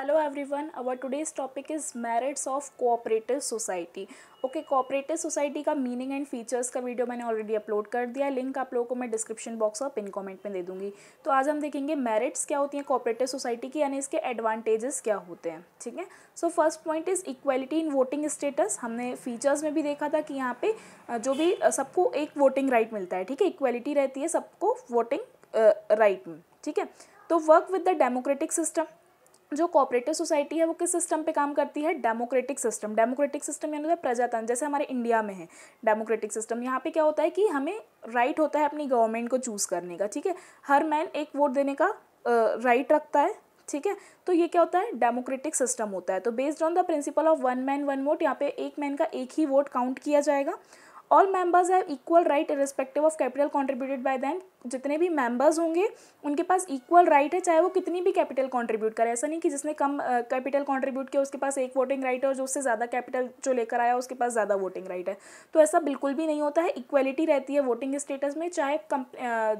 everyone our today इस topic is merits of cooperative society okay cooperative society का meaning and features का video मैंने already upload कर दिया लिंक आप लोगों को मैं डिस्क्रिप्शन बॉक्स और पिन कमेंट में दे दूंगी तो आज हम देखेंगे मेरिट्स क्या होती हैं कोऑपरेटिव सोसाइटी की यानी इसके एडवांटेजेस क्या होते हैं ठीक है so first point is equality in voting status हमने फीचर्स में भी देखा था कि यहाँ पे जो भी सबको एक वोटिंग राइट मिलता है ठीक है इक्वलिटी रहती है सबको वोटिंग राइट में ठीक है तो work with the democratic system जो कॉपरेटिव सोसाइटी है वो किस सिस्टम पे काम करती है डेमोक्रेटिक सिस्टम डेमोक्रेटिक सिस्टम यानी होता मतलब है प्रजातंत्र जैसे हमारे इंडिया में है डेमोक्रेटिक सिस्टम यहाँ पे क्या होता है कि हमें राइट होता है अपनी गवर्नमेंट को चूज़ करने का ठीक है हर मैन एक वोट देने का राइट रखता है ठीक है तो ये क्या होता है डेमोक्रेटिक सिस्टम होता है तो based on the principle of one man one vote यहाँ पे एक मैन का एक ही वोट काउंट किया जाएगा all members have equal right irrespective of capital contributed by them जितने भी मेंबर्स होंगे उनके पास इक्वल राइट है चाहे वो कितनी भी कैपिटल कंट्रीब्यूट करे ऐसा नहीं कि जिसने कम कैपिटल कंट्रीब्यूट किया उसके पास एक वोटिंग राइट है और जो उससे ज़्यादा कैपिटल जो लेकर आया उसके पास ज़्यादा वोटिंग राइट है तो ऐसा बिल्कुल भी नहीं होता है इक्वलिटी रहती है वोटिंग स्टेटस में चाहे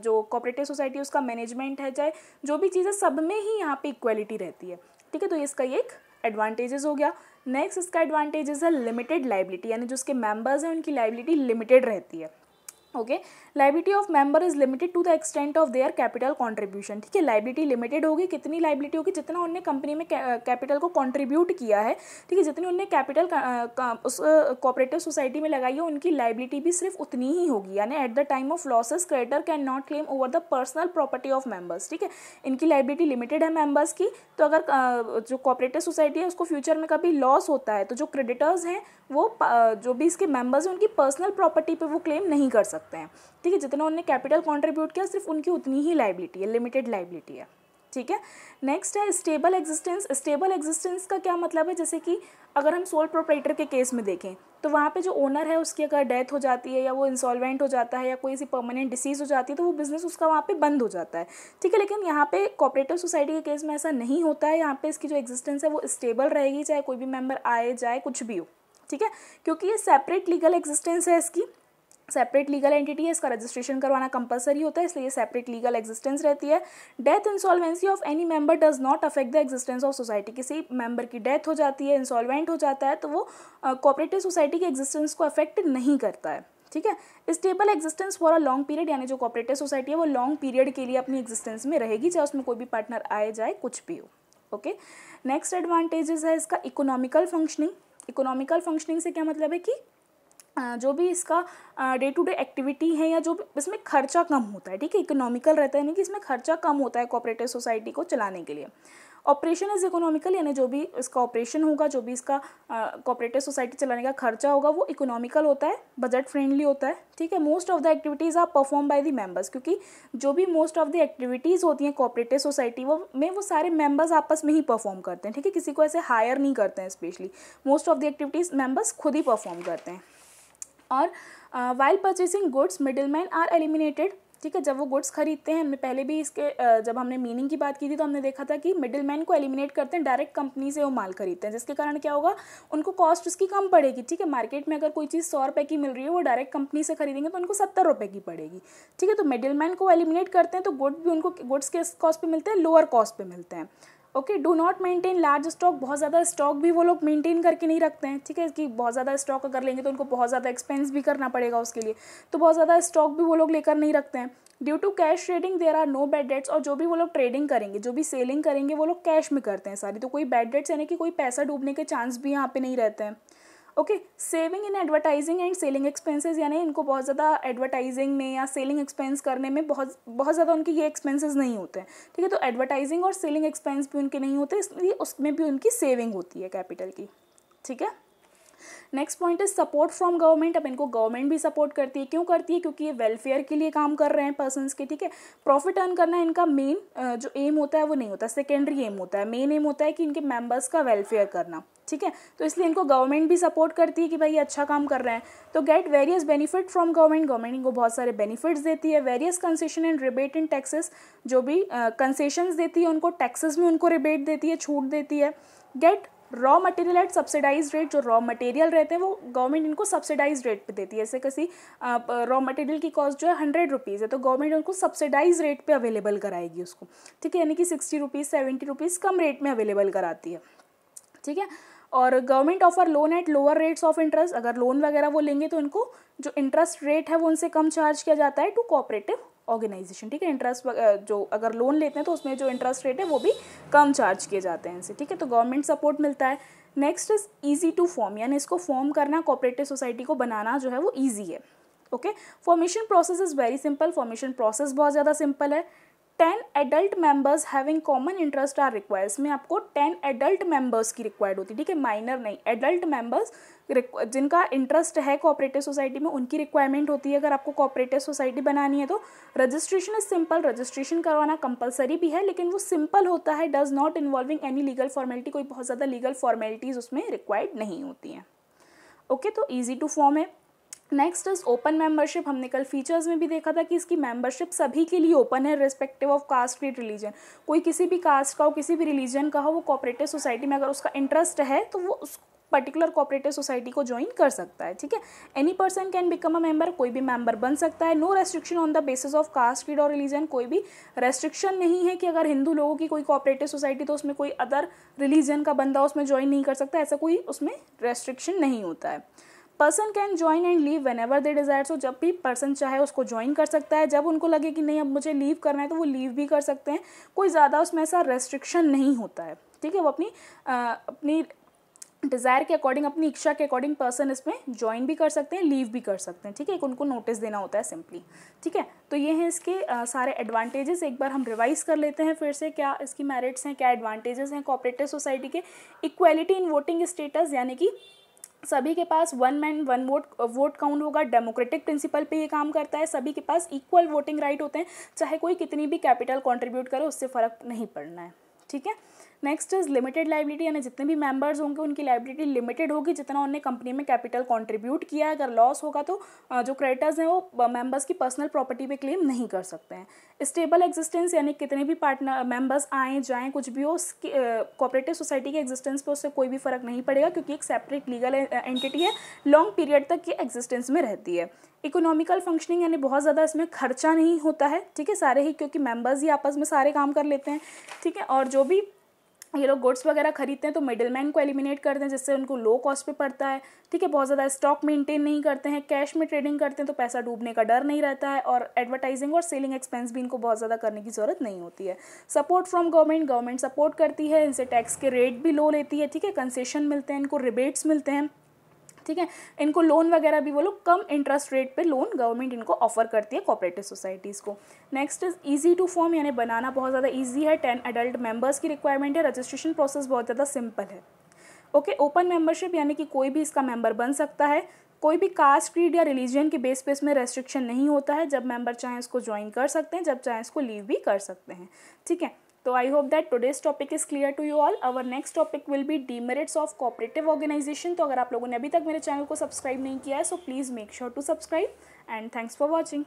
जो कॉपरेटिव सोसाइटी उसका मैनेजमेंट है चाहे जो भी चीज़ है सब में ही यहाँ पर इक्वलिटी रहती है ठीक है तो इसका एक एडवांटेजेस हो गया नेक्स्ट इसका एडवांटेज है लिमिटेड लाइबिलिटी यानी जो उसके मेंबर्स हैं उनकी लाइबिलिटी लिमिटेड रहती है okay liability of member is limited to the extent of their capital contribution ठीक है लाइबिलिटी लिमिटेड होगी कितनी लाइबिलिटी होगी जितना उनने कंपनी में कैपिटल को कंट्रीब्यूट किया है ठीक है जितनी उनने कैपिटल उस कोऑपरेटिव सोसाइटी में लगाई है उनकी लाइबिलिटी भी सिर्फ उतनी ही होगी यानी at the time of losses creditor can not claim over the personal property of members ठीक है इनकी लाइबिलिटी लिमिटेड है मेंबर्स की तो अगर जो कोऑपरेटिव सोसाइटी है उसको फ्यूचर में कभी लॉस होता है तो जो क्रेडिटर्स हैं वो जो भी इसके मेंबर्स हैं उनकी पर्सनल प्रॉपर्टी पर वो क्लेम नहीं कर सकते सकते हैं ठीक है जितना उन्होंने कैपिटल कॉन्ट्रीब्यूट किया सिर्फ उनकी उतनी ही लाइबिलिटी है लिमिटेड लाइबिलिटी है ठीक है नेक्स्ट है स्टेबल एग्जिस्टेंस स्टेबल एग्जिस्टेंस का क्या मतलब है जैसे कि अगर हम सोल प्रोपरेटर के केस में देखें तो वहाँ पे जो ओनर है उसकी अगर डेथ हो जाती है या वो इंसॉल्वेंट हो जाता है या कोई ऐसी परमानेंट डिसीज़ हो जाती है तो वो बिज़नेस उसका वहाँ पे बंद हो जाता है ठीक है लेकिन यहाँ पे कॉपरेटिव सोसाइटी के केस में ऐसा नहीं होता है यहाँ पे इसकी जो एग्जिस्टेंस है वो स्टेबल रहेगी चाहे कोई भी मेम्बर आए जाए कुछ भी हो ठीक है क्योंकि ये सेपरेट लीगल एग्जिस्टेंस है इसकी सेपरेट लीगल एंटिटी है इसका रजिस्ट्रेशन करवाना कंपलसरी होता है इसलिए सेपरेट लीगल एग्जिस्टेंस रहती है death insolvency of any member does not affect the existence of society किसी मेंबर की डेथ हो जाती है इंसॉल्वेंट हो जाता है तो वो कॉपरेटिव सोसाइटी के एग्जिस्टेंस को अफेक्ट नहीं करता है ठीक है stable existence for a long period यानी जो कॉपरेटिव सोसाइटी है वो लॉन्ग पीरियड के लिए अपनी एग्जिस्टेंस में रहेगी चाहे उसमें कोई भी पार्टनर आए जाए कुछ भी हो ओके नेक्स्ट एडवांटेजेस है इसका इकोनॉमिकल फंक्शनिंग इकोनॉमिकल फंक्शनिंग से क्या मतलब है कि जो भी इसका डे टू डे एक्टिविटी है या जो इसमें खर्चा कम होता है ठीक है इकोनॉमिकल रहता है यानी कि इसमें खर्चा कम होता है कोऑपरेटिव सोसाइटी को चलाने के लिए ऑपरेशन इज़ इकोनॉमिकल यानी जो भी इसका ऑपरेशन होगा जो भी इसका कोऑपरेटिव सोसाइटी चलाने का खर्चा होगा वो इकोनॉमिकल होता है बजट फ्रेंडली होता है ठीक है most of the activities are perform by the members क्योंकि जो भी मोस्ट ऑफ द एक्टिविटीज़ होती हैं कोऑपरेटिव सोसाइटी वो में वो सारे मेंबर्स आपस में ही परफॉर्म करते हैं ठीक है किसी को ऐसे हायर नहीं करते हैं specially most of the activities members खुद ही परफॉर्म करते हैं और while purchasing goods middle man are eliminated ठीक है जब वो गुड्स खरीदते हैं हमने पहले भी इसके जब हमने मीनिंग की बात की थी तो हमने देखा था कि मिडिल मैन को एलिमिनेट करते हैं डायरेक्ट कंपनी से वो माल खरीदते हैं जिसके कारण क्या होगा उनको कॉस्ट उसकी कम पड़ेगी ठीक है मार्केट में अगर कोई चीज़ सौ रुपये की मिल रही है वो डायरेक्ट कंपनी से खरीदेंगे तो उनको सत्तर रुपये की पड़ेगी ठीक है तो मिडिल मैन को एलिमिनेट करते हैं तो गुड भी उनको गुड्स के कॉस्ट पर मिलते हैं लोअर कॉस्ट पर मिलते हैं okay do not maintain large stock बहुत ज़्यादा स्टॉक भी वो लोग मेंटेन करके नहीं रखते हैं ठीक है कि बहुत ज़्यादा स्टॉक अगर लेंगे तो उनको बहुत ज़्यादा एक्सपेंस भी करना पड़ेगा उसके लिए तो बहुत ज़्यादा स्टॉक भी वो लोग लेकर नहीं रखते हैं due to cash trading there are no bad debts और जो भी वो लोग ट्रेडिंग करेंगे जो भी सेलिंग करेंगे वो लोग कैश में करते हैं सारी तो कोई बैड डेट्स यानी कि कोई पैसा डूबने के चांस भी यहाँ पे नहीं रहते हैं okay saving in advertising and selling expenses यानी इनको बहुत ज़्यादा एडवर्टाइजिंग में या सेलिंग एक्सपेंस करने में बहुत बहुत ज़्यादा उनके ये एक्सपेंसेस नहीं होते हैं ठीक है तो एडवर्टाइजिंग और सेलिंग एक्सपेंस भी उनके नहीं होते इसलिए उसमें भी उनकी सेविंग होती है कैपिटल की ठीक है next point is support from government अब इनको गवर्नमेंट भी सपोर्ट करती है क्यों करती है क्योंकि ये वेलफेयर के लिए काम कर रहे हैं पर्सन के ठीक है प्रॉफिट अर्न करना इनका मेन जो एम होता है वो नहीं होता सेकेंडरी एम होता है मेन एम होता है कि इनके मेम्बर्स का वेलफेयर करना ठीक है तो इसलिए इनको गवर्नमेंट भी सपोर्ट करती है कि भाई ये अच्छा काम कर रहे हैं तो get various benefit from government government इनको बहुत सारे बेनिफिट्स देती है various concession and rebate in taxes जो भी कंसेशंस uh, देती है उनको टैक्सेस में उनको रिबेट देती है छूट देती है get raw material at subsidize rate जो रॉ मटेरियल रहते हैं वो गवर्नमेंट इनको सब्सिडाइज रेट पे देती है जैसे किसी रॉ मटेरियल की कॉस्ट जो है हंड्रेड रुपीज़ है तो गवर्नमेंट उनको सब्सिडाइज रेट पे अवेलेबल कराएगी उसको ठीक है यानी कि सिक्सटी रुपीज़ सेवेंटी रुपीज़ कम रेट में अवेलेबल कराती है ठीक है और government offer loan at lower rates of interest अगर लोन वगैरह वो लेंगे तो उनको जो इंटरेस्ट रेट है वो उनसे कम चार्ज किया जाता है टू कोऑपरेटिव ऑर्गेनाइजेशन ठीक है इंटरेस्ट जो अगर लोन लेते हैं तो उसमें जो इंटरेस्ट रेट है वो भी कम चार्ज किए जाते हैं इनसे ठीक है तो गवर्नमेंट सपोर्ट मिलता है next is easy to form यानी इसको फॉर्म करना कोऑपरेटिव सोसाइटी को बनाना जो है वो ईजी है okay formation process is very simple formation process बहुत ज़्यादा सिंपल है ten adult members having common interest are required इसमें आपको टेन एडल्ट मेंबर्स की रिक्वायर्ड होती है ठीक है माइनर नहीं एडल्ट मेंबर्स जिनका इंटरेस्ट है कोऑपरेटिव सोसाइटी में उनकी रिक्वायरमेंट होती है अगर आपको कोऑपरेटिव सोसाइटी बनानी है तो रजिस्ट्रेशन इज सिंपल रजिस्ट्रेशन करवाना कंपलसरी भी है लेकिन वो सिंपल होता है does not involving any legal formality कोई बहुत ज़्यादा लीगल फॉर्मेलिटीज़ उसमें रिक्वायर्ड नहीं होती हैं ओके okay, तो ईजी टू फॉर्म है नेक्स्ट इज ओपन मेंबरशिप हमने कल फीचर्स में भी देखा था कि इसकी मेंबरशिप सभी के लिए ओपन है respective of caste creed religion कोई किसी भी कास्ट का हो किसी भी रिलीजन का हो वो कॉपरेटिव सोसाइटी में अगर उसका इंटरेस्ट है तो वो उस पर्टिकुलर कॉपरेटिव सोसाइटी को ज्वाइन कर सकता है ठीक है any person can become a member कोई भी मेंबर बन सकता है no restriction on the basis of caste creed और रिलीजन कोई भी रेस्ट्रिक्शन नहीं है कि अगर हिंदू लोगों की कोई कॉपरेटिव सोसाइटी तो उसमें कोई अदर रिलीजन का बंदा उसमें ज्वाइन नहीं कर सकता ऐसा कोई उसमें रेस्ट्रिक्शन नहीं होता है person can join and leave whenever they desire so जब भी पर्सन चाहे उसको ज्वाइन कर सकता है जब उनको लगे कि नहीं अब मुझे लीव करना है तो वो लीव भी कर सकते हैं कोई ज़्यादा उसमें ऐसा रेस्ट्रिक्शन नहीं होता है ठीक है वो अपनी आ, अपनी डिज़ायर के अकॉर्डिंग अपनी इच्छा के अकॉर्डिंग पर्सन इसमें ज्वाइन भी कर सकते हैं लीव भी कर सकते हैं ठीक है एक उनको नोटिस देना होता है सिंपली ठीक है तो ये हैं इसके आ, सारे एडवांटेजेस एक बार हम रिवाइज कर लेते हैं फिर से क्या इसकी मेरिट्स हैं क्या एडवांटेजेस हैं कॉपरेटिव सोसाइटी के इक्वालिटी इन वोटिंग स्टेटस यानी कि सभी के पास one man one vote vote count होगा डेमोक्रेटिक प्रिंसिपल पे ये काम करता है सभी के पास इक्वल वोटिंग राइट होते हैं चाहे कोई कितनी भी कैपिटल कंट्रीब्यूट करे उससे फ़र्क नहीं पड़ना है ठीक है नेक्स्ट इज लिमिटेड लाइबिलिटी यानी जितने भी मेंबर्स होंगे उनकी लाइबिलिटी लिमिटेड होगी जितना उन्होंने कंपनी में कैपिटल कंट्रीब्यूट किया है अगर लॉस होगा तो जो क्रेडिटर्स हैं वो मेंबर्स की पर्सनल प्रॉपर्टी पे क्लेम नहीं कर सकते हैं स्टेबल एग्जिस्टेंस यानी कितने भी पार्टनर मेंबर्स आएँ जाएँ कुछ भी हो कोऑपरेटिव सोसाइटी के एग्जिस्टेंस पर उससे कोई भी फर्क नहीं पड़ेगा क्योंकि एक सेपरेट लीगल एंटिटी है लॉन्ग पीरियड तक ये एग्जिस्टेंस में रहती है इकोनॉमिकल फंक्शनिंग यानी बहुत ज़्यादा इसमें खर्चा नहीं होता है ठीक है सारे ही क्योंकि मेंबर्स ही आपस में सारे काम कर लेते हैं ठीक है और जो भी ये लोग गुड्स वगैरह खरीदते हैं तो मिडिलमैन को एलिमिनेट करते हैं जिससे उनको लो कॉस्ट पे पड़ता है ठीक है बहुत ज़्यादा स्टॉक मेंटेन नहीं करते हैं कैश में ट्रेडिंग करते हैं तो पैसा डूबने का डर नहीं रहता है और एडवर्टाइजिंग और सेलिंग एक्सपेंस भी इनको बहुत ज़्यादा करने की ज़रूरत नहीं होती है support from government government support करती है इनसे टैक्स के रेट भी लो लेती है ठीक है कंसेशन मिलते हैं इनको रिबेट्स मिलते हैं ठीक है इनको लोन वगैरह भी वो लोग कम इंटरेस्ट रेट पे लोन गवर्नमेंट इनको ऑफर करती है कॉपरेटिव सोसाइटीज़ को next is easy to form यानी बनाना बहुत ज़्यादा ईजी है टेन अडल्ट मेम्बर्स की रिक्वायरमेंट है रजिस्ट्रेशन प्रोसेस बहुत ज़्यादा सिंपल है ओके ओपन मेंबरशिप यानी कि कोई भी इसका मेंबर बन सकता है कोई भी कास्ट क्रीड या रिलीजन के बेस पे इसमें रेस्ट्रिक्शन नहीं होता है जब मेंबर चाहे इसको ज्वाइन कर सकते हैं जब चाहे इसको लीव भी कर सकते हैं ठीक है तो I hope that today's topic is clear to you all our next topic will be demerits of cooperative organisation तो अगर आप लोगों ने अभी तक मेरे चैनल को सब्सक्राइब नहीं किया है so please make sure to subscribe and thanks for watching